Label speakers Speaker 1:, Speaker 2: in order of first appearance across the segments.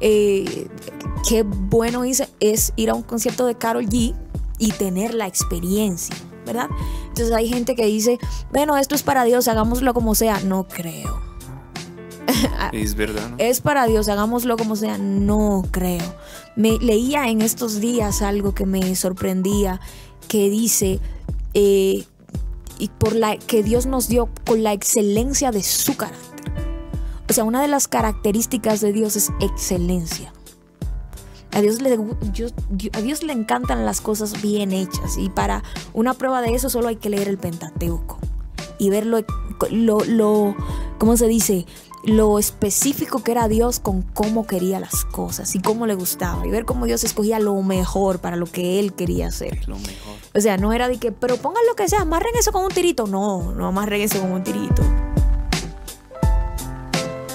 Speaker 1: Eh, qué bueno es, es ir a un concierto de Carol G y tener la experiencia, ¿verdad? Entonces hay gente que dice, bueno, esto es para Dios, hagámoslo como sea. No creo.
Speaker 2: Es verdad.
Speaker 1: Es para Dios, hagámoslo como sea. No creo. Me leía en estos días algo que me sorprendía, que dice, eh, y por la que Dios nos dio con la excelencia de su o sea, una de las características de Dios es excelencia. A Dios, le, a Dios le encantan las cosas bien hechas y para una prueba de eso solo hay que leer el Pentateuco y ver lo, se dice? Lo específico que era Dios con cómo quería las cosas y cómo le gustaba y ver cómo Dios escogía lo mejor para lo que él quería hacer. Lo mejor. O sea, no era de que, pero pongan lo que sea, amarren eso con un tirito. No, no amarren eso con un tirito.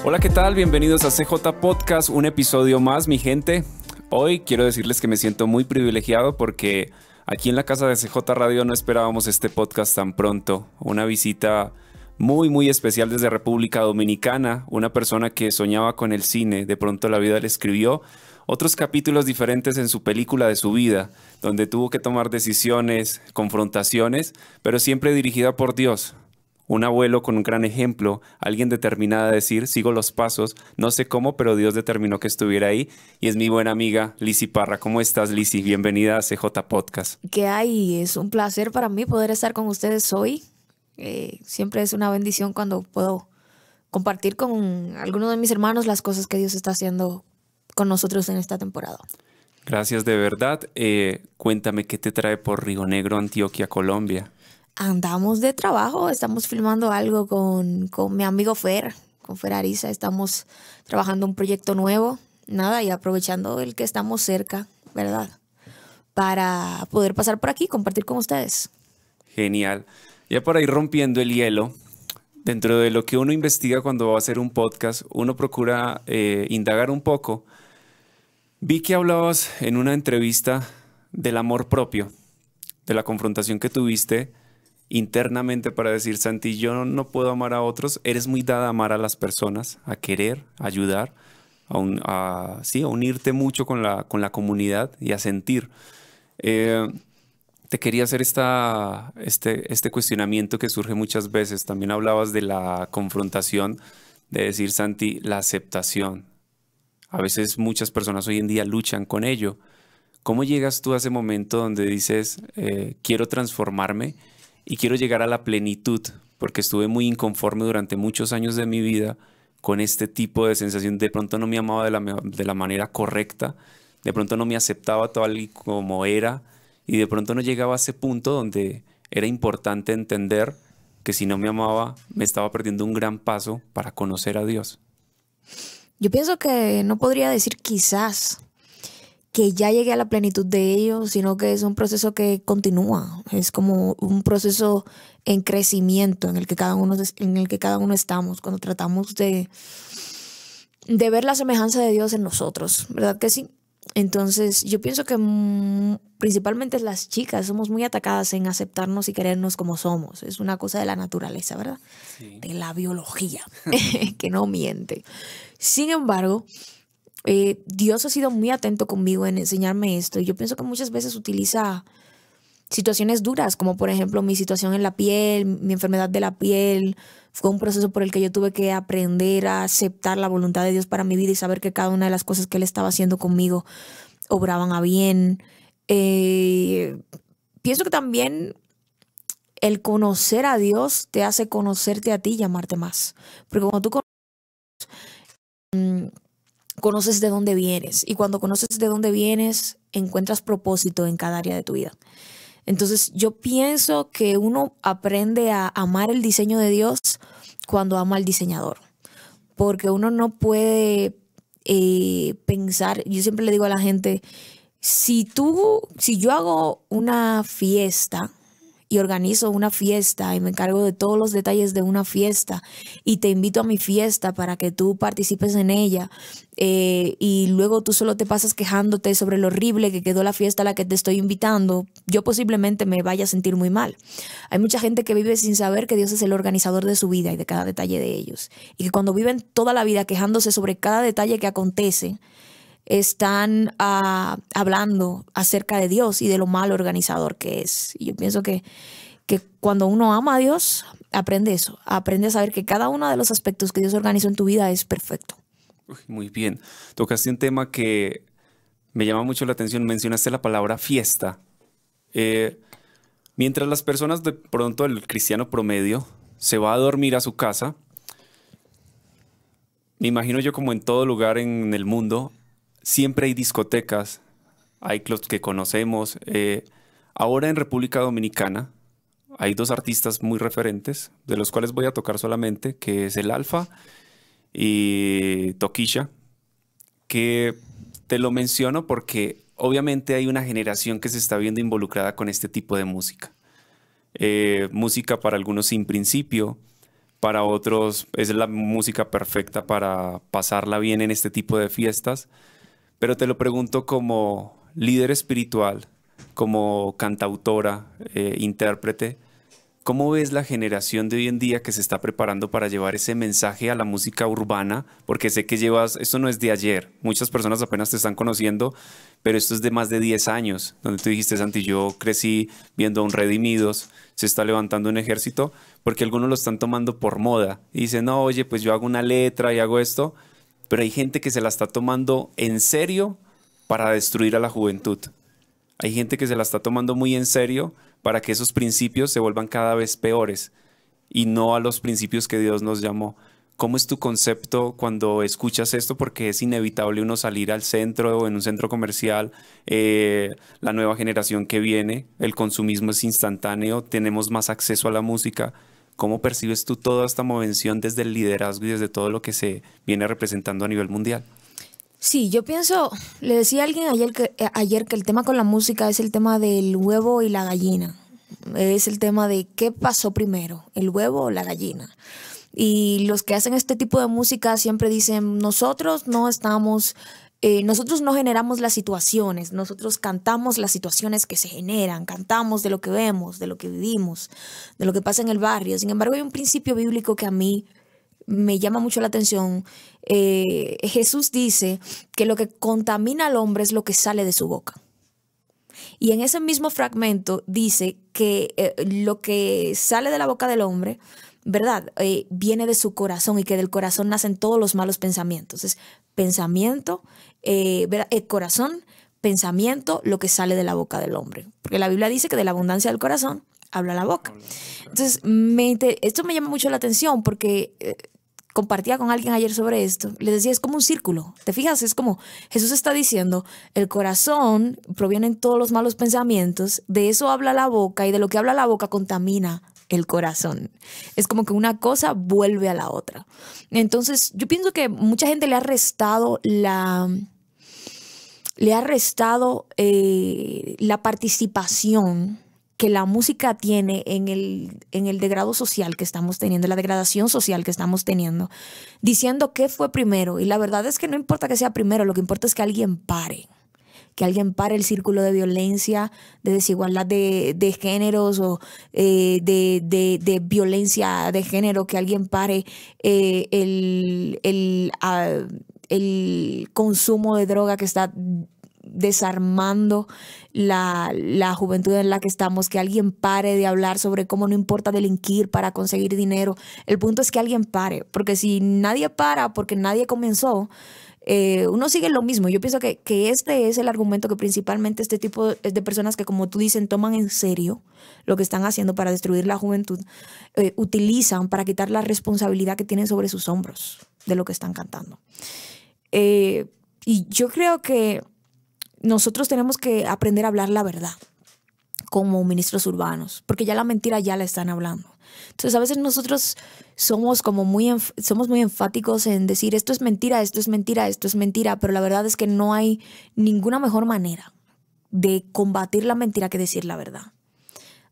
Speaker 2: Hola, ¿qué tal? Bienvenidos a CJ Podcast, un episodio más, mi gente. Hoy quiero decirles que me siento muy privilegiado porque aquí en la casa de CJ Radio no esperábamos este podcast tan pronto. Una visita muy, muy especial desde República Dominicana, una persona que soñaba con el cine, de pronto la vida le escribió otros capítulos diferentes en su película de su vida, donde tuvo que tomar decisiones, confrontaciones, pero siempre dirigida por Dios, un abuelo con un gran ejemplo, alguien determinada a decir, sigo los pasos, no sé cómo, pero Dios determinó que estuviera ahí. Y es mi buena amiga Lisi Parra. ¿Cómo estás, Lisi? Bienvenida a CJ Podcast.
Speaker 1: ¿Qué hay? Es un placer para mí poder estar con ustedes hoy. Eh, siempre es una bendición cuando puedo compartir con alguno de mis hermanos las cosas que Dios está haciendo con nosotros en esta temporada.
Speaker 2: Gracias de verdad. Eh, cuéntame qué te trae por Río Negro, Antioquia, Colombia
Speaker 1: andamos de trabajo, estamos filmando algo con, con mi amigo Fer, con Fer Arisa, estamos trabajando un proyecto nuevo, nada, y aprovechando el que estamos cerca, ¿verdad? Para poder pasar por aquí, compartir con ustedes.
Speaker 2: Genial. Ya para ir rompiendo el hielo, dentro de lo que uno investiga cuando va a hacer un podcast, uno procura eh, indagar un poco. Vi que hablabas en una entrevista del amor propio, de la confrontación que tuviste internamente para decir, Santi, yo no, puedo amar a otros, eres muy dada a amar a las personas, a querer, a ayudar, a, a, unirte mucho con la, con la comunidad y a sentir. Eh, te quería hacer esta, este, este, cuestionamiento que surge muchas veces. También hablabas de la confrontación, de decir, Santi, la aceptación. A veces muchas personas hoy en día luchan con ello. ¿Cómo llegas tú a ese momento donde dices, eh, quiero transformarme? y quiero llegar a la plenitud, porque estuve muy inconforme durante muchos años de mi vida con este tipo de sensación. De pronto no me amaba de la, de la manera correcta, de pronto no me aceptaba tal y como era, y de pronto no llegaba a ese punto donde era importante entender que si no me amaba, me estaba perdiendo un gran paso para conocer a Dios.
Speaker 1: Yo pienso que no podría decir quizás, que ya llegué a la plenitud de ellos, sino que es un proceso que continúa, es como un proceso en crecimiento en el que cada uno, en el que cada uno estamos cuando tratamos de, de ver la semejanza de Dios en nosotros, ¿verdad que sí? Entonces, yo pienso que mm, principalmente las chicas somos muy atacadas en aceptarnos y querernos como somos. Es una cosa de la naturaleza, ¿verdad? De la biología, que no miente. Sin embargo, eh, Dios ha sido muy atento conmigo en enseñarme esto. Y yo pienso que muchas veces utiliza situaciones duras, como por ejemplo mi situación en la piel, mi enfermedad de la piel. Fue un proceso por el que yo tuve que aprender a aceptar la voluntad de Dios para mi vida y saber que cada una de las cosas que Él estaba haciendo conmigo obraban a bien. Eh, pienso que también el conocer a Dios te hace conocerte a ti y amarte más. Porque cuando tú conoces mm, conoces de dónde vienes y cuando conoces de dónde vienes, encuentras propósito en cada área de tu vida. Entonces yo pienso que uno aprende a amar el diseño de Dios cuando ama al diseñador, porque uno no puede eh, pensar, yo siempre le digo a la gente, si tú, si yo hago una fiesta, y organizo una fiesta y me encargo de todos los detalles de una fiesta y te invito a mi fiesta para que tú participes en ella eh, y luego tú solo te pasas quejándote sobre lo horrible que quedó la fiesta a la que te estoy invitando, yo posiblemente me vaya a sentir muy mal. Hay mucha gente que vive sin saber que Dios es el organizador de su vida y de cada detalle de ellos y que cuando viven toda la vida quejándose sobre cada detalle que acontece, están ah, hablando acerca de Dios y de lo mal organizador que es. Y yo pienso que, que cuando uno ama a Dios, aprende eso, aprende a saber que cada uno de los aspectos que Dios organizó en tu vida es perfecto.
Speaker 2: Muy bien, tocaste un tema que me llama mucho la atención, mencionaste la palabra fiesta. Eh, mientras las personas de pronto, el cristiano promedio, se va a dormir a su casa, me imagino yo como en todo lugar en el mundo, siempre hay discotecas, hay clubs que conocemos. Eh, ahora en República Dominicana hay dos artistas muy referentes, de los cuales voy a tocar solamente, que es el Alfa y Toquilla, que te lo menciono porque obviamente hay una generación que se está viendo involucrada con este tipo de música. Eh, música para algunos sin principio, para otros es la música perfecta para pasarla bien en este tipo de fiestas pero te lo pregunto como líder espiritual, como cantautora, eh, intérprete, ¿cómo ves la generación de hoy en día que se está preparando para llevar ese mensaje a la música urbana? Porque sé que llevas, esto no es de ayer, muchas personas apenas te están conociendo, pero esto es de más de 10 años, donde tú dijiste, Santi, yo crecí viendo a un Redimidos, se está levantando un ejército, porque algunos lo están tomando por moda y dicen, no, oye, pues yo hago una letra y hago esto, pero hay gente que se la está tomando en serio para destruir a la juventud. Hay gente que se la está tomando muy en serio para que esos principios se vuelvan cada vez peores y no a los principios que Dios nos llamó. ¿Cómo es tu concepto cuando escuchas esto? Porque es inevitable uno salir al centro o en un centro comercial, eh, la nueva generación que viene, el consumismo es instantáneo, tenemos más acceso a la música. ¿Cómo percibes tú toda esta movención desde el liderazgo y desde todo lo que se viene representando a nivel mundial? Sí,
Speaker 1: yo pienso, le decía a alguien ayer que, eh, ayer que el tema con la música es el tema del huevo y la gallina. Es el tema de qué pasó primero, el huevo o la gallina. Y los que hacen este tipo de música siempre dicen, nosotros no estamos eh, nosotros no generamos las situaciones, nosotros cantamos las situaciones que se generan, cantamos de lo que vemos, de lo que vivimos, de lo que pasa en el barrio. Sin embargo, hay un principio bíblico que a mí me llama mucho la atención. Eh, Jesús dice que lo que contamina al hombre es lo que sale de su boca. Y en ese mismo fragmento dice que eh, lo que sale de la boca del hombre ¿verdad? Eh, viene de su corazón y que del corazón nacen todos los malos pensamientos. Es pensamiento, el eh, eh, corazón, pensamiento, lo que sale de la boca del hombre. Porque la Biblia dice que de la abundancia del corazón habla la boca. Entonces, esto me llama mucho la atención porque... compartía con alguien ayer sobre esto, Le decía, es como un círculo. ¿Te fijas? Es como Jesús está diciendo, el corazón provienen todos los malos pensamientos, de eso habla la boca y de lo que habla la boca contamina el corazón. Es como que una cosa vuelve a la otra. Entonces, yo pienso que mucha gente le ha restado la le ha restado eh, la participación que la música tiene en el, en el degrado social que estamos teniendo, la degradación social que estamos teniendo, diciendo qué fue primero. Y la verdad es que no importa que sea primero, lo que importa es que alguien pare que alguien pare el círculo de violencia, de desigualdad de, géneros o eh, de, violencia de género, que alguien pare eh, ah, el, consumo de droga que está desarmando la, la, juventud en la que estamos, que alguien pare de hablar sobre cómo no importa delinquir para conseguir dinero. El punto es que alguien pare, porque si nadie para, porque nadie comenzó, eh, uno sigue lo mismo. Yo pienso que, este es el argumento que principalmente este tipo de personas que, como tú dicen, toman en serio lo que están haciendo para destruir la juventud, eh, utilizan para quitar la responsabilidad que tienen sobre sus hombros de lo que están cantando. Eh, y yo creo que nosotros tenemos que aprender a hablar la verdad como ministros urbanos, porque ya la mentira ya la están hablando. Entonces a veces nosotros somos como muy somos muy enfáticos en decir esto es mentira, esto es mentira, esto es mentira, pero la verdad es que no hay ninguna mejor manera de combatir la mentira que decir la verdad.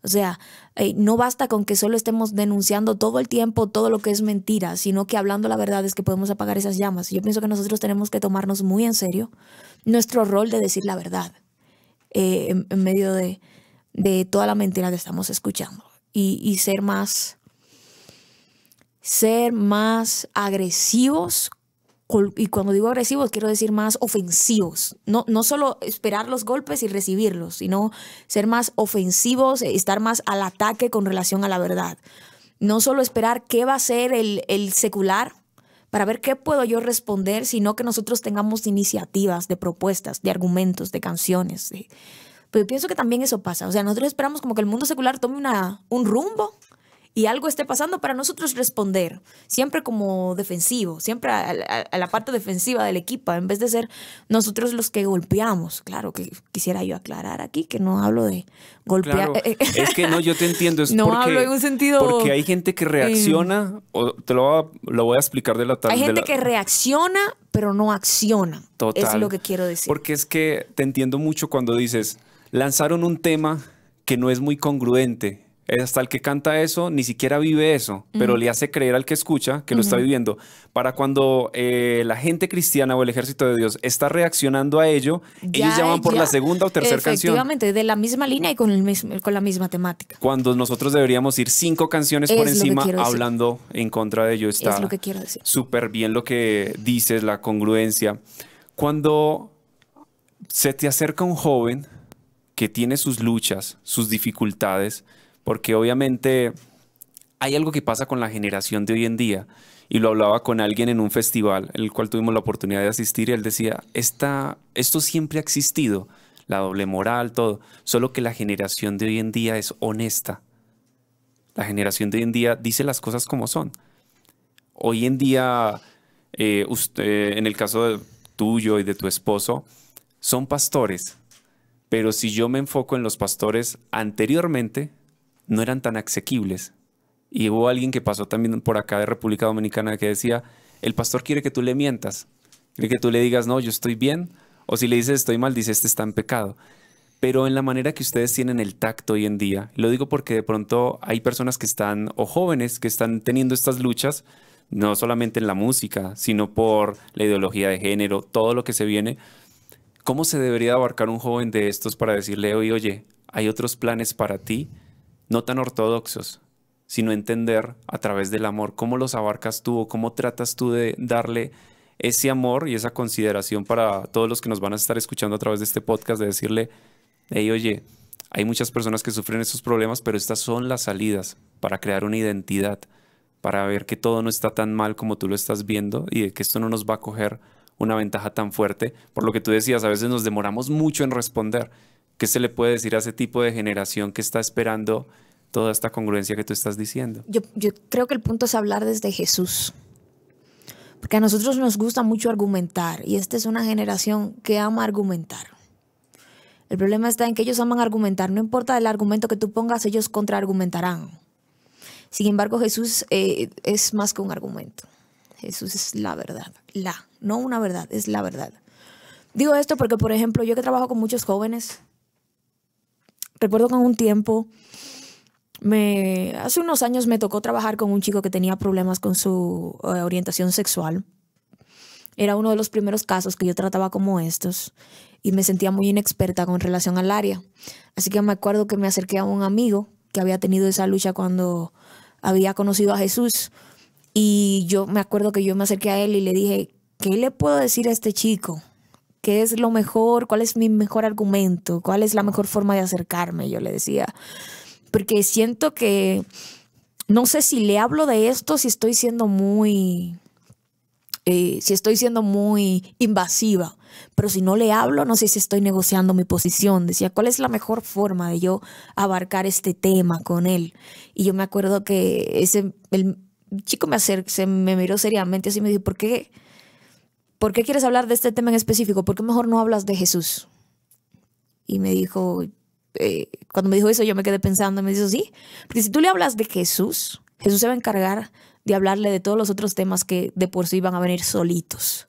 Speaker 1: O sea, eh, no basta con que solo estemos denunciando todo el tiempo todo lo que es mentira, sino que hablando la verdad es que podemos apagar esas llamas. Yo pienso que nosotros tenemos que tomarnos muy en serio nuestro rol de decir la verdad eh, en medio de, de toda la mentira que estamos escuchando y, ser más ser más agresivos y cuando digo agresivos quiero decir más ofensivos, no, no solo esperar los golpes y recibirlos, sino ser más ofensivos, eh, estar más al ataque con relación a la verdad. No solo esperar qué va a ser el, el secular para ver qué puedo yo responder, sino que nosotros tengamos iniciativas de propuestas, de argumentos, de canciones, de, pero pienso que también eso pasa. O sea, nosotros esperamos como que el mundo secular tome una, un rumbo y algo esté pasando para nosotros responder, siempre como defensivo, siempre a, la parte defensiva del equipo, en vez de ser nosotros los que golpeamos. Claro que quisiera yo aclarar aquí que no hablo de golpear. es que no,
Speaker 2: yo te entiendo. Es no hablo en un sentido. Porque hay gente que reacciona, o te lo, voy a explicar de la tarde. Hay gente que
Speaker 1: reacciona, pero no acciona. Total. Es lo que quiero decir.
Speaker 2: Porque es que te entiendo mucho cuando dices lanzaron un tema que no es muy congruente. Hasta el que canta eso ni siquiera vive eso, pero le hace creer al que escucha que lo está viviendo. Para cuando eh, la gente cristiana o el ejército de Dios está reaccionando a ello, ellos llaman por la segunda o tercera canción.
Speaker 1: Efectivamente, de la misma línea y con, el con la misma temática.
Speaker 2: Cuando nosotros deberíamos ir cinco canciones por encima hablando en contra de ello. Está es lo que quiero decir. Súper bien lo que dices, la congruencia. Cuando se te acerca un joven que tiene sus luchas, sus dificultades, porque obviamente hay algo que pasa con la generación de hoy en día. Y lo hablaba con alguien en un festival, en el cual tuvimos la oportunidad de asistir, y él decía, esto siempre ha existido, la doble moral, todo, solo que la generación de hoy en día es honesta. La generación de hoy en día dice las cosas como son. Hoy en día, eh, en el caso de tuyo y de tu esposo, son pastores, pero si yo me enfoco en los pastores anteriormente, no eran tan asequibles. Y hubo alguien que pasó también por acá de República Dominicana que decía, el pastor quiere que tú le mientas, quiere que tú le digas, no, yo estoy bien, o si le dices estoy mal, dice, este está en pecado. Pero en la manera que ustedes tienen el tacto hoy en día, lo digo porque de pronto hay personas que están, o jóvenes que están teniendo estas luchas, no solamente en la música, sino por la ideología de género, todo lo que se viene, ¿Cómo se debería abarcar un joven de estos para decirle, oye, oye, hay otros planes para ti, no tan ortodoxos, sino entender a través del amor cómo los abarcas tú o cómo tratas tú de darle ese amor y esa consideración para todos los que nos van a estar escuchando a través de este podcast, de decirle, hey, oye, hay muchas personas que sufren estos problemas, pero estas son las salidas para crear una identidad, para ver que todo no está tan mal como tú lo estás viendo y que esto no nos va a coger una ventaja tan fuerte, por lo que tú decías, a veces nos demoramos mucho en responder. ¿Qué se le puede decir a ese tipo de generación que está esperando toda esta congruencia que tú estás diciendo?
Speaker 1: Yo, creo que el punto es hablar desde Jesús. Porque a nosotros nos gusta mucho argumentar y esta es una generación que ama argumentar. El problema está en que ellos aman argumentar. No importa el argumento que tú pongas, ellos contraargumentarán. Sin embargo, Jesús eh, es más que un argumento. Jesús es la verdad, la, no una verdad, es la verdad. Digo esto porque, por ejemplo, yo que trabajo con muchos jóvenes, recuerdo que en un tiempo, me, hace unos años me tocó trabajar con un chico que tenía problemas con su eh, orientación sexual. Era uno de los primeros casos que yo trataba como estos y me sentía muy inexperta con relación al área. Así que me acuerdo que me acerqué a un amigo que había tenido esa lucha cuando había conocido a Jesús y yo me acuerdo que yo me acerqué a él y le dije, ¿qué le puedo decir a este chico? ¿Qué es lo mejor? ¿Cuál es mi mejor argumento? ¿Cuál es la mejor forma de acercarme? Yo le decía, porque siento que, no sé si le hablo de esto, si estoy siendo muy, eh, si estoy siendo muy invasiva, pero si no le hablo, no sé si estoy negociando mi posición. Decía, ¿cuál es la mejor forma de yo abarcar este tema con él? Y yo me acuerdo que ese, el, chico me se me miró seriamente así y me dijo, ¿por qué? ¿Por qué quieres hablar de este tema en específico? ¿Por qué mejor no hablas de Jesús? Y me dijo, eh, cuando me dijo eso yo me quedé pensando, me dijo, sí, porque si tú le hablas de Jesús, Jesús se va a encargar de hablarle de todos los otros temas que de por sí van a venir solitos.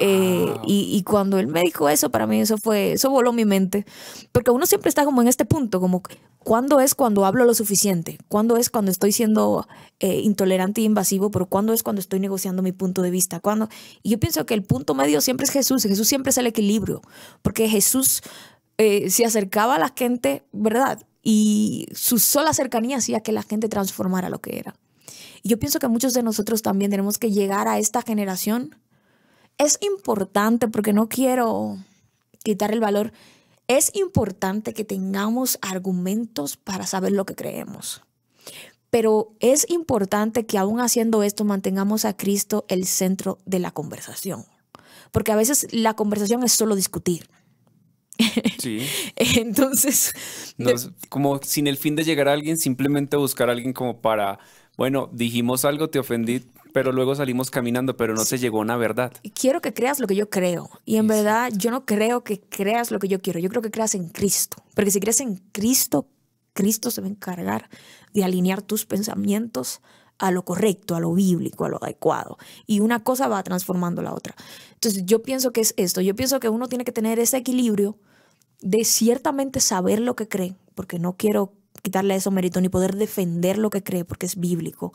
Speaker 1: Eh, y, cuando él me dijo eso, para mí eso fue, eso voló mi mente. Porque uno siempre está como en este punto, como, ¿cuándo es cuando hablo lo suficiente? ¿Cuándo es cuando estoy siendo eh, intolerante e invasivo? Pero ¿cuándo es cuando estoy negociando mi punto de vista? cuando Y yo pienso que el punto medio siempre es Jesús, Jesús siempre es el equilibrio, porque Jesús eh, se acercaba a la gente, ¿verdad? Y su sola cercanía hacía que la gente transformara lo que era. Y yo pienso que muchos de nosotros también tenemos que llegar a esta generación es importante, porque no quiero quitar el valor, es importante que tengamos argumentos para saber lo que creemos. Pero es importante que aún haciendo esto mantengamos a Cristo el centro de la conversación. Porque a veces la conversación es solo discutir. Sí. Entonces.
Speaker 2: como sin el fin de llegar a alguien, simplemente buscar a alguien como para, bueno, dijimos algo, te ofendí, pero luego salimos caminando, pero no se llegó a una verdad.
Speaker 1: Quiero que creas lo que yo creo. Y en verdad, yo no creo que creas lo que yo quiero. Yo creo que creas en Cristo. Porque si crees en Cristo, Cristo se va a encargar de alinear tus pensamientos a lo correcto, a lo bíblico, a lo adecuado. Y una cosa va transformando la otra. Entonces yo pienso que es esto. Yo pienso que uno tiene que tener ese equilibrio de ciertamente saber lo que cree, porque no quiero quitarle eso mérito, ni poder defender lo que cree, porque es bíblico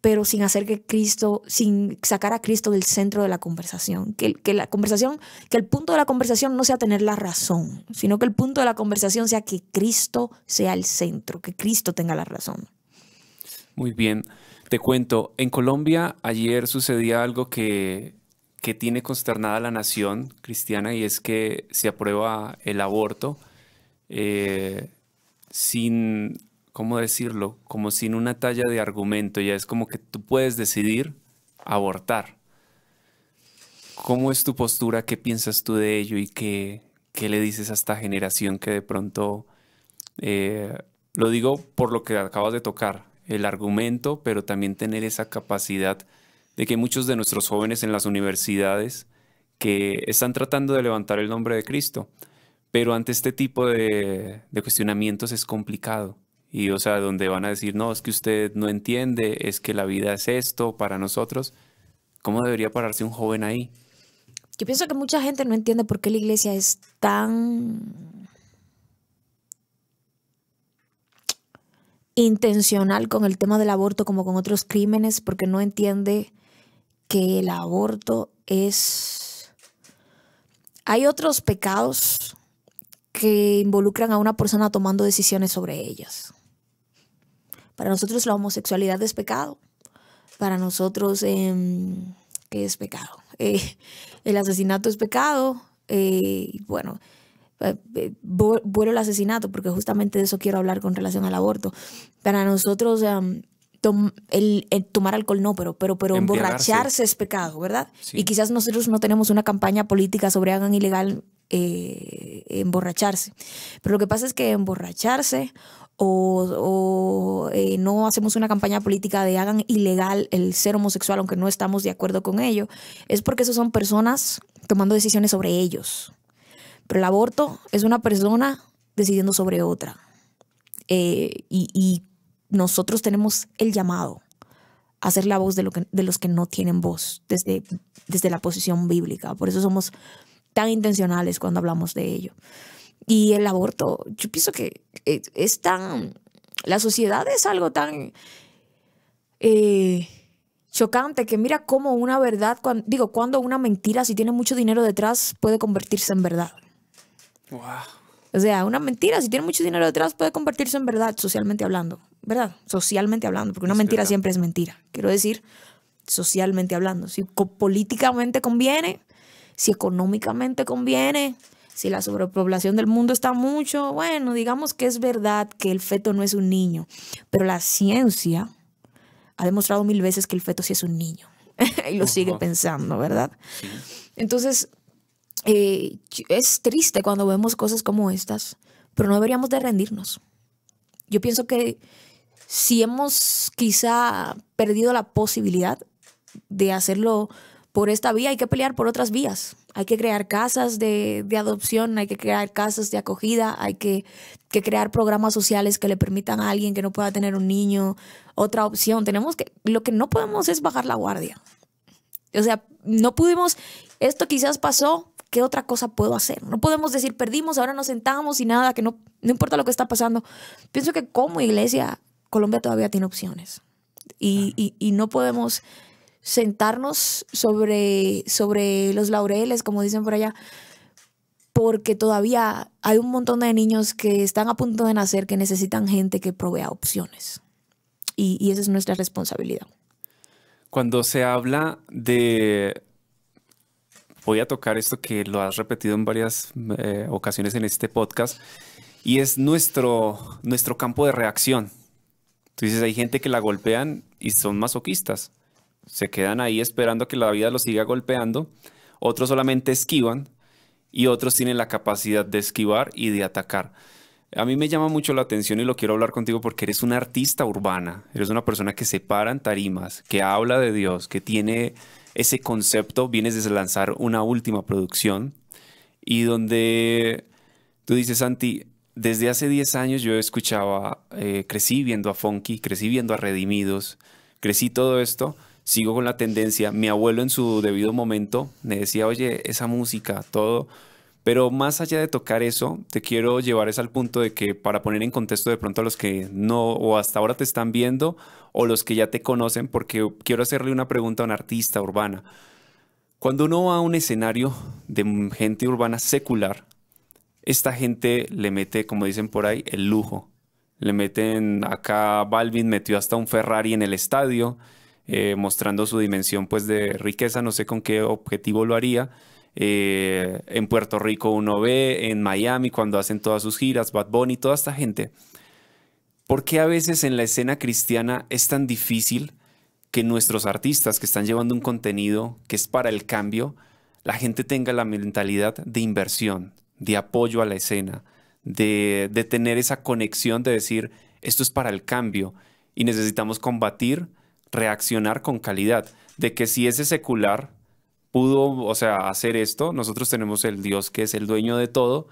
Speaker 1: pero sin hacer que Cristo, sin sacar a Cristo del centro de la conversación. Que, que, la conversación, que el punto de la conversación no sea tener la razón, sino que el punto de la conversación sea que Cristo sea el centro, que Cristo tenga la razón.
Speaker 2: Muy bien. Te cuento, en Colombia ayer sucedía algo que, que tiene consternada a la nación cristiana y es que se aprueba el aborto eh, sin ¿cómo decirlo? Como sin una talla de argumento, ya es como que tú puedes decidir abortar. ¿Cómo es tu postura? ¿Qué piensas tú de ello? ¿Y qué, qué le dices a esta generación que de pronto, eh, lo digo por lo que acabas de tocar, el argumento, pero también tener esa capacidad de que muchos de nuestros jóvenes en las universidades que están tratando de levantar el nombre de Cristo, pero ante este tipo de cuestionamientos es complicado y o sea, donde van a decir, no, es que usted no entiende, es que la vida es esto para nosotros, ¿cómo debería pararse un joven ahí?
Speaker 1: Yo pienso que mucha gente no entiende por qué la iglesia es tan intencional con el tema del aborto como con otros crímenes, porque no entiende que el aborto es... Hay otros pecados que involucran a una persona tomando decisiones sobre ellas. Para nosotros la homosexualidad es pecado. Para nosotros, em, ¿qué es pecado? Eh, el asesinato es pecado. Eh, bueno, eh, vuelo al asesinato, porque justamente de eso quiero hablar con relación al aborto. Para nosotros, em, el, tomar alcohol no, pero, pero, pero emborracharse es pecado, ¿verdad? Y quizás nosotros no tenemos una campaña política sobre hagan ilegal eh, emborracharse. Pero lo que pasa es que emborracharse o, eh, no hacemos una campaña política de hagan ilegal el ser homosexual, aunque no estamos de acuerdo con ello, es porque esos son personas tomando decisiones sobre ellos. Pero el aborto es una persona decidiendo sobre otra. Eh, y, y nosotros tenemos el llamado a ser la voz de, de los que no tienen voz desde, desde la posición bíblica. Por eso somos tan intencionales cuando hablamos de ello. Y el aborto, yo pienso que eh, es tan... La sociedad es algo tan eh, chocante que mira cómo una verdad, digo, cuando una mentira, si tiene mucho dinero detrás, puede convertirse en verdad. O sea, una mentira, si tiene mucho dinero detrás, puede convertirse en verdad, socialmente hablando. ¿verdad? Socialmente hablando, porque una mentira siempre es mentira. Quiero decir, socialmente hablando, si políticamente conviene, si económicamente conviene, si la sobrepoblación del mundo está mucho, bueno, digamos que es verdad que el feto no es un niño, pero la ciencia ha demostrado mil veces que el feto sí es un niño y lo sigue pensando, ¿verdad? Entonces, eh, es triste cuando vemos cosas como estas, pero no deberíamos de rendirnos. Yo pienso que si hemos quizá perdido la posibilidad de hacerlo por esta vía, hay que pelear por otras vías. Hay que crear casas de, adopción, hay que crear casas de acogida, hay que, crear programas sociales que le permitan a alguien que no pueda tener un niño otra opción. Tenemos que, lo que no podemos es bajar la guardia. O sea, no pudimos, esto quizás pasó, ¿qué otra cosa puedo hacer? No podemos decir, perdimos, ahora nos sentamos y nada, que no, no importa lo que está pasando. Pienso que como iglesia Colombia todavía tiene opciones. Y, no podemos sentarnos sobre, sobre los laureles, como dicen por allá, porque todavía hay un montón de niños que están a punto de nacer que necesitan gente que provea opciones. Y, esa es nuestra responsabilidad.
Speaker 2: Cuando se habla de... Voy a tocar esto que lo has repetido en varias eh, ocasiones en este podcast, y es nuestro, nuestro campo de reacción Tú dices, hay gente que la golpean y son masoquistas. Se quedan ahí esperando que la vida los siga golpeando. Otros solamente esquivan y otros tienen la capacidad de esquivar y de atacar. A mí me llama mucho la atención y lo quiero hablar contigo porque eres una artista urbana, eres una persona que se en tarimas, que habla de Dios, que tiene ese concepto, vienes de lanzar una última producción y donde tú dices, Santi, desde hace 10 años yo escuchaba, eh, crecí viendo a Funky, crecí viendo a Redimidos, crecí todo esto, sigo con la tendencia. Mi abuelo en su debido momento me decía, oye, esa música, todo. Pero más allá de tocar eso, te quiero llevar es al punto de que para poner en contexto de pronto a los que no o hasta ahora te están viendo o los que ya te conocen, porque quiero hacerle una pregunta a un artista urbana. Cuando uno va a un escenario de gente urbana secular, esta gente le mete, como dicen por ahí, el lujo. Le meten, acá Balvin metió hasta un Ferrari en el estadio, eh, mostrando su dimensión pues de riqueza, no sé con qué objetivo lo haría. Eh, en Puerto Rico uno ve, en Miami cuando hacen todas sus giras, Bad Bunny, toda esta gente. ¿Por qué a veces en la escena cristiana es tan difícil que nuestros artistas que están llevando un contenido que es para el cambio, la gente tenga la mentalidad de inversión, de apoyo a la escena, de, tener esa conexión de decir, esto es para el cambio y necesitamos combatir, reaccionar con calidad, de que si ese secular pudo, o sea, hacer esto, nosotros tenemos el Dios que es el dueño de todo,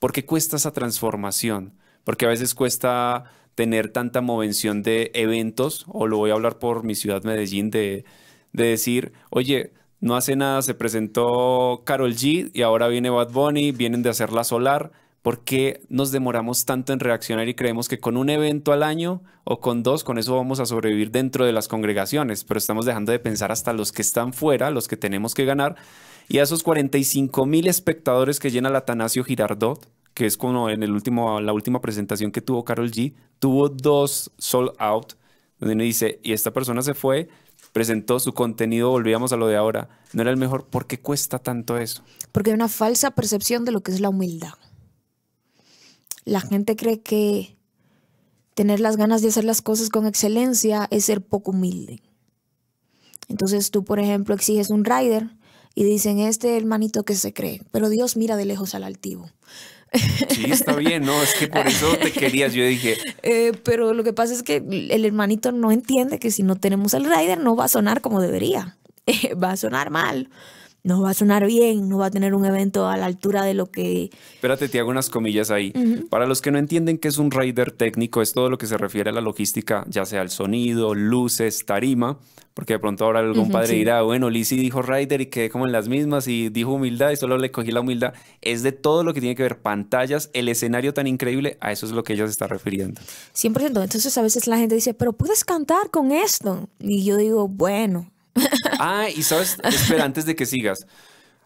Speaker 2: ¿por qué cuesta esa transformación? Porque a veces cuesta tener tanta movención de eventos, o lo voy a hablar por mi ciudad Medellín, de, de decir, oye, no hace nada se presentó Carol G y ahora viene Bad Bunny, vienen de hacer la solar. ¿Por qué nos demoramos tanto en reaccionar y creemos que con un evento al año o con dos, con eso vamos a sobrevivir dentro de las congregaciones? Pero estamos dejando de pensar hasta los que están fuera, los que tenemos que ganar. Y a esos 45 mil espectadores que llena el Atanasio Girardot, que es como en el último, la última presentación que tuvo Carol G, tuvo dos sold out, donde dice, y esta persona se fue presentó su contenido, volvíamos a lo de ahora, no era el mejor, ¿por qué cuesta tanto eso?
Speaker 1: Porque hay una falsa percepción de lo que es la humildad. La gente cree que tener las ganas de hacer las cosas con excelencia es ser poco humilde. Entonces tú, por ejemplo, exiges un rider y dicen, este el manito que se cree, pero Dios mira de lejos al altivo.
Speaker 2: Sí, está bien, ¿no? Es que por eso te querías, yo dije.
Speaker 1: Eh, pero lo que pasa es que el hermanito no entiende que si no tenemos el rider no va a sonar como debería, eh, va a sonar mal no va a sonar bien, no va a tener un evento a la altura de lo que...
Speaker 2: Espérate, te hago unas comillas ahí. Para los que no entienden qué es un rider técnico, es todo lo que se refiere a la logística, ya sea el sonido, luces, tarima, porque de pronto ahora algún compadre irá padre dirá, bueno, Lizzie dijo rider y quedé como en las mismas y dijo humildad y solo le cogí la humildad. Es de todo lo que tiene que ver pantallas, el escenario tan increíble, a eso es lo que ella se está refiriendo.
Speaker 1: 100%. Entonces a veces la gente dice, pero puedes cantar con esto. Y yo digo, bueno,
Speaker 2: ah, y sabes, espera, antes de que sigas.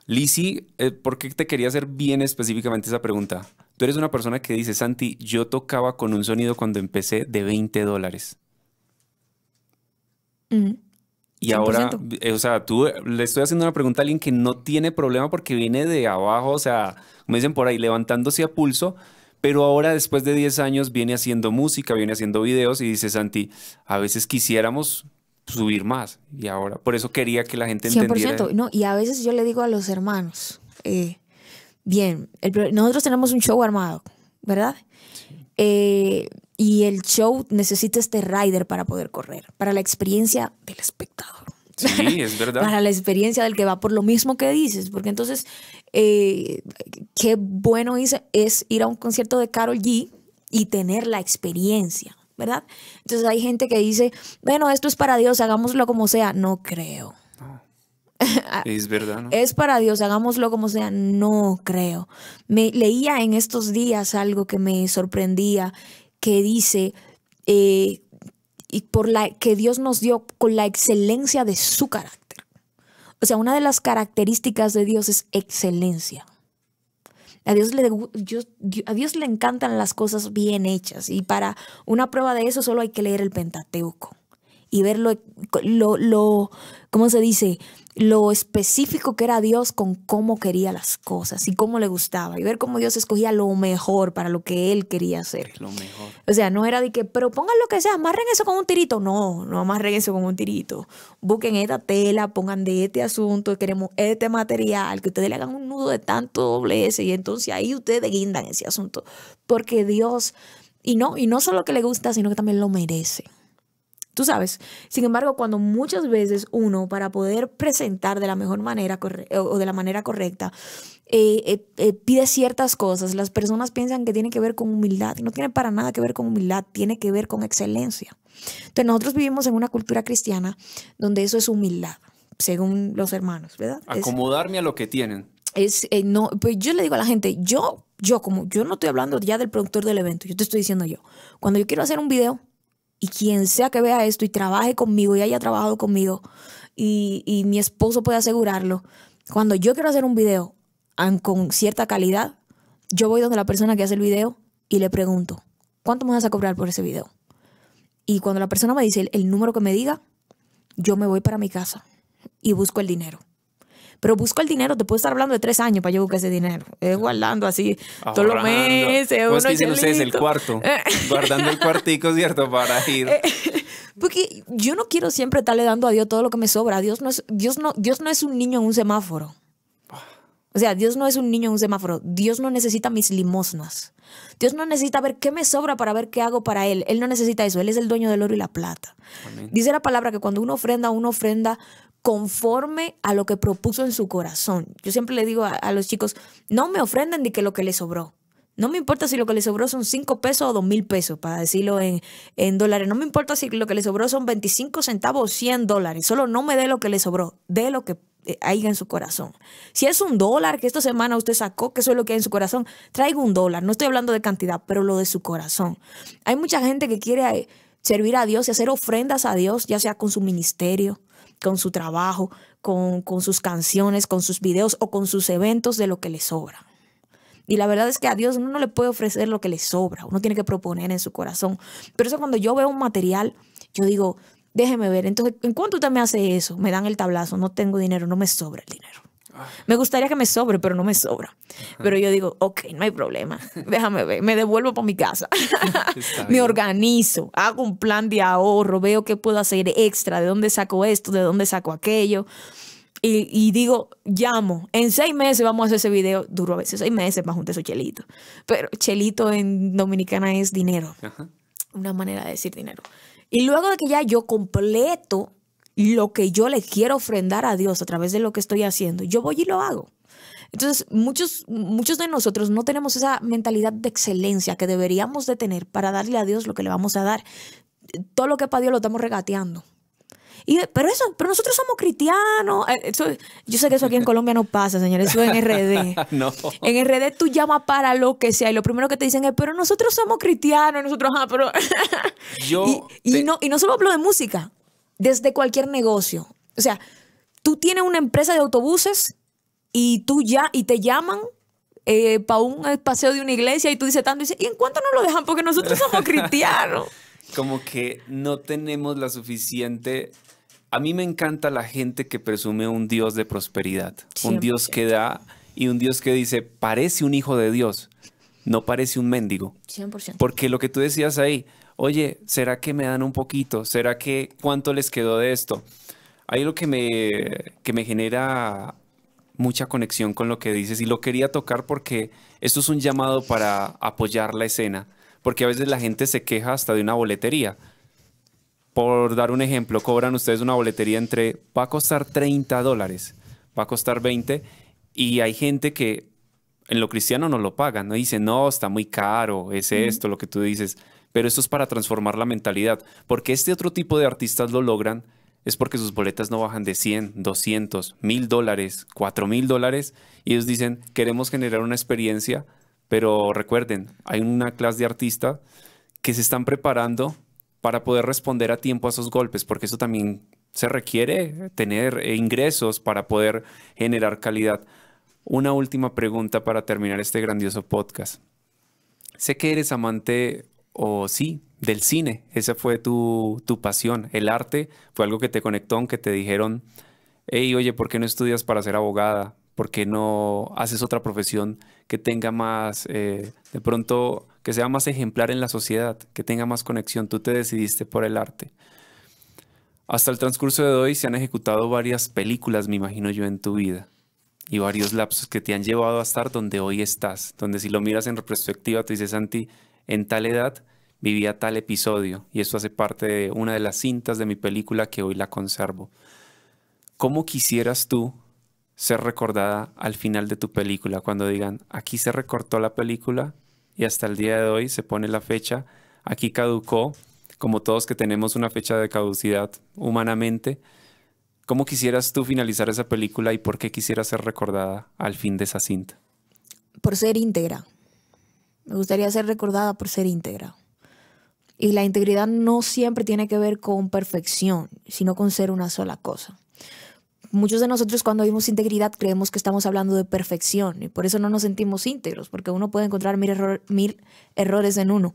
Speaker 2: Lisi, eh, ¿por qué te quería hacer bien específicamente esa pregunta? Tú eres una persona que dice, Santi, yo tocaba con un sonido cuando empecé de 20 dólares. Mm. Y ahora, eh, o sea, tú eh, le estoy haciendo una pregunta a alguien que no tiene problema porque viene de abajo, o sea, como dicen por ahí, levantándose a pulso, pero ahora después de 10 años viene haciendo música, viene haciendo videos y dice, Santi, a veces quisiéramos subir más. Y ahora, por eso quería que la gente entendiera. 100%.
Speaker 1: No, y a veces yo le digo a los hermanos, eh, bien, nosotros tenemos un show armado, ¿verdad? Eh, y el show necesita este rider para poder correr, para la experiencia del espectador.
Speaker 2: Sí, es verdad. para la
Speaker 1: experiencia del que va por lo mismo que dices, porque entonces, eh, qué bueno es ir a un concierto de Carol G y tener la experiencia. ¿verdad? Entonces hay gente que dice, bueno, esto es para Dios, hagámoslo como sea. No creo.
Speaker 2: Ah. es verdad. Es
Speaker 1: para Dios, hagámoslo como sea. No creo. Me leía en estos días algo que me sorprendía, que dice eh, y por la que Dios nos dio con la excelencia de su carácter. O sea, una de las características de Dios es excelencia. A Dios, le, a Dios le encantan las cosas bien hechas y para una prueba de eso solo hay que leer el Pentateuco y ver lo, lo, se dice? Lo específico que era Dios con cómo quería las cosas y cómo le gustaba. Y ver cómo Dios escogía lo mejor para lo que Él quería hacer. Lo O sea, no era de que, pero pongan lo que sea, amarren eso con un tirito. No, no amarren eso con un tirito. Busquen esta tela, pongan de este asunto, queremos este material, que ustedes le hagan un nudo de tanto doblez y entonces ahí ustedes guindan ese asunto. Porque Dios, y no, y no solo que le gusta, sino que también lo merece tú sabes. Sin embargo, cuando muchas veces uno, para poder presentar de la mejor manera eh, o de la manera correcta, eh, eh, pide ciertas cosas, las personas piensan que tiene que ver con humildad y no tiene para nada que ver con humildad, tiene que ver con excelencia. Entonces, nosotros vivimos en una cultura cristiana donde eso es humildad, según los hermanos, ¿verdad?
Speaker 2: Acomodarme a lo que tienen.
Speaker 1: Es, no, pues yo le digo a la gente, yo, yo como, yo no estoy hablando ya del productor del evento, yo te estoy diciendo yo, cuando yo quiero hacer un video, y quien sea que vea esto y trabaje conmigo y haya trabajado conmigo, y, mi esposo puede asegurarlo, cuando yo quiero hacer un video con cierta calidad, yo voy donde la persona que hace el video y le pregunto, ¿cuánto me vas a cobrar por ese video? Y cuando la persona me dice el número que me diga, yo me voy para mi casa y busco el dinero. Pero busco el dinero, te puedo estar hablando de tres años para yo buscar ese dinero. guardando así todos los meses. ¿Cómo pues es que dicen ustedes el cuarto? Eh.
Speaker 2: Guardando el cuartico, ¿cierto? Para ir. Eh,
Speaker 1: porque yo no quiero siempre estarle dando a Dios todo lo que me sobra. Dios no es, Dios no, Dios no es un niño en un semáforo. O sea, Dios no es un niño en un semáforo. Dios no necesita mis limosnas. Dios no necesita ver qué me sobra para ver qué hago para Él. Él no necesita eso. Él es el dueño del oro y la plata. Dice la palabra que cuando uno ofrenda, uno ofrenda conforme a lo que propuso en su corazón. Yo siempre le digo a, los chicos, no me ofrenden de que lo que le sobró. No me importa si lo que le sobró son 5 pesos o 2 mil pesos, para decirlo en, en dólares. No me importa si lo que le sobró son 25 centavos o 100 dólares. Solo no me dé lo que le sobró, dé lo que eh, haya en su corazón. Si es un dólar que esta semana usted sacó, que eso es lo que hay en su corazón, traiga un dólar. No estoy hablando de cantidad, pero lo de su corazón. Hay mucha gente que quiere eh, servir a Dios y hacer ofrendas a Dios, ya sea con su ministerio, con su trabajo, con, sus canciones, con sus videos o con sus eventos de lo que le sobra. Y la verdad es que a Dios uno no le puede ofrecer lo que le sobra, uno tiene que proponer en su corazón. Pero eso cuando yo veo un material, yo digo, déjeme ver, entonces, ¿en cuánto usted me hace eso? Me dan el tablazo, no tengo dinero, no me sobra el dinero. Me gustaría que me sobre, pero no me sobra. Pero yo digo, ok, no hay problema. Déjame ver. Me devuelvo para mi casa. me organizo. Hago un plan de ahorro. Veo qué puedo hacer extra. ¿De dónde saco esto? ¿De dónde saco aquello? Y, digo, llamo, en seis meses vamos a hacer ese video, duro a veces seis meses para juntar su chelito Pero chelito en dominicana es dinero, una manera de decir dinero. Y luego de que ya yo completo lo que yo le quiero ofrendar a Dios a través de lo que estoy haciendo. Yo voy y lo hago. Entonces, muchos, muchos de nosotros no tenemos esa mentalidad de excelencia que deberíamos de tener para darle a Dios lo que le vamos a dar. Todo lo que para Dios lo estamos regateando. Y, pero eso, pero nosotros somos cristianos. Eh, yo sé que eso aquí en Colombia no pasa, señores. Eso en RD. En RD tú llamas para lo que sea y lo primero que te dicen es, pero nosotros somos cristianos, nosotros, ah, pero. yo y, no, y no solo hablo de música desde cualquier negocio. O sea, tú tienes una empresa de autobuses y tú ya, y te llaman eh, para un paseo de una iglesia y tú dices tanto, y, ¿y en cuánto nos lo dejan? Porque nosotros somos cristianos.
Speaker 2: Como que no tenemos la suficiente... A mí me encanta la gente que presume un Dios de prosperidad, un Dios que da y un Dios que dice, parece un hijo de Dios, no parece un mendigo. 100%. Porque lo que tú decías ahí, oye, ¿será que me dan un poquito? ¿Será que cuánto les quedó de esto? Hay lo que me, que me genera mucha conexión con lo que dices y lo quería tocar porque esto es un llamado para apoyar la escena, porque a veces la gente se queja hasta de una boletería. Por dar un ejemplo, cobran ustedes una boletería entre, va a costar 30 dólares, va a costar 20 y hay gente que en lo cristiano no lo pagan, no dicen, no, está muy caro, es esto, lo que tú dices. Pero esto es para transformar la mentalidad, porque este otro tipo de artistas lo logran es porque sus boletas no bajan de 100, 200, 1000 dólares, 4000 dólares, y ellos dicen, queremos generar una experiencia, pero recuerden, hay una clase de artistas que se están preparando para poder responder a tiempo a esos golpes, porque eso también se requiere tener ingresos para poder generar calidad. Una última pregunta para terminar este grandioso podcast. Sé que eres amante o sí, del cine. Esa fue tu, tu, pasión. El arte fue algo que te conectó, aunque te dijeron, hey, oye, ¿por qué no estudias para ser abogada? ¿Por qué no haces otra profesión que tenga más, eh, de pronto, que sea más ejemplar en la sociedad, que tenga más conexión? Tú te decidiste por el arte. Hasta el transcurso de hoy se han ejecutado varias películas, me imagino yo, en tu vida y varios lapsos que te han llevado a estar donde hoy estás, donde si lo miras en retrospectiva te dices, Santi, en tal edad vivía tal episodio y eso hace parte de una de las cintas de mi película que hoy la conservo. ¿Cómo quisieras tú ser recordada al final de tu película cuando digan, aquí se recortó la película y hasta el día de hoy se pone la fecha, aquí caducó, como todos que tenemos una fecha de caducidad humanamente? ¿Cómo quisieras tú finalizar esa película y por qué quisieras ser recordada al fin de esa cinta?
Speaker 1: Por ser íntegra me gustaría ser recordada por ser íntegra. Y la integridad no siempre tiene que ver con perfección, sino con ser una sola cosa. Muchos de nosotros cuando oímos integridad creemos que estamos hablando de perfección y por eso no nos sentimos íntegros, porque uno puede encontrar mil, mil errores en uno.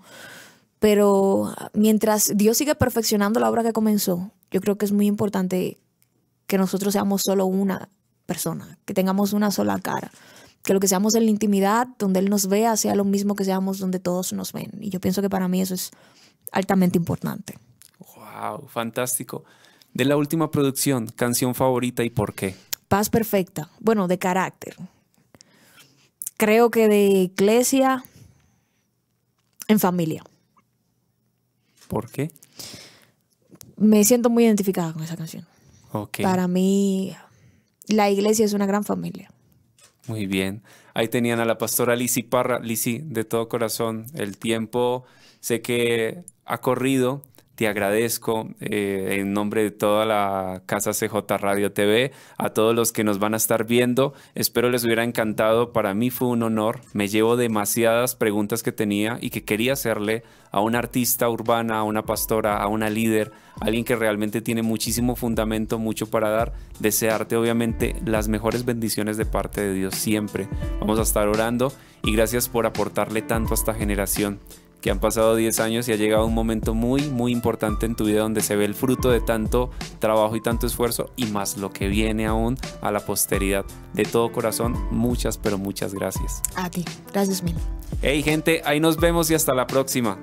Speaker 1: Pero ah, mientras Dios sigue perfeccionando la obra que comenzó, yo creo que es muy importante que nosotros seamos solo una persona, que tengamos una sola cara que lo que seamos en la intimidad, donde Él nos vea, sea lo mismo que seamos donde todos nos ven. Y yo pienso que para mí eso es altamente importante.
Speaker 2: ¡Wow! Fantástico. De la última producción, canción favorita y por qué.
Speaker 1: Paz perfecta. Bueno, de carácter. Creo que de iglesia en familia. ¿Por qué? Me siento muy identificada con esa canción. Para mí, la iglesia es una gran familia.
Speaker 2: Muy bien. Ahí tenían a la pastora Lisi Parra. Lisi, de todo corazón, el tiempo sé que ha corrido te agradezco eh, en nombre de toda la Casa CJ Radio TV, a todos los que nos van a estar viendo. Espero les hubiera encantado. Para mí fue un honor. Me llevo demasiadas preguntas que tenía y que quería hacerle a una artista urbana, a una pastora, a una líder, alguien que realmente tiene muchísimo fundamento, mucho para dar. Desearte obviamente las mejores bendiciones de parte de Dios siempre. Vamos a estar orando y gracias por aportarle tanto a esta generación que han pasado 10 años y ha llegado un momento muy, muy importante en tu vida donde se ve el fruto de tanto trabajo y tanto esfuerzo y más lo que viene aún a la posteridad. De todo corazón, muchas, pero muchas gracias.
Speaker 1: A ti. Gracias mil.
Speaker 2: Hey gente, ahí nos vemos y hasta la próxima.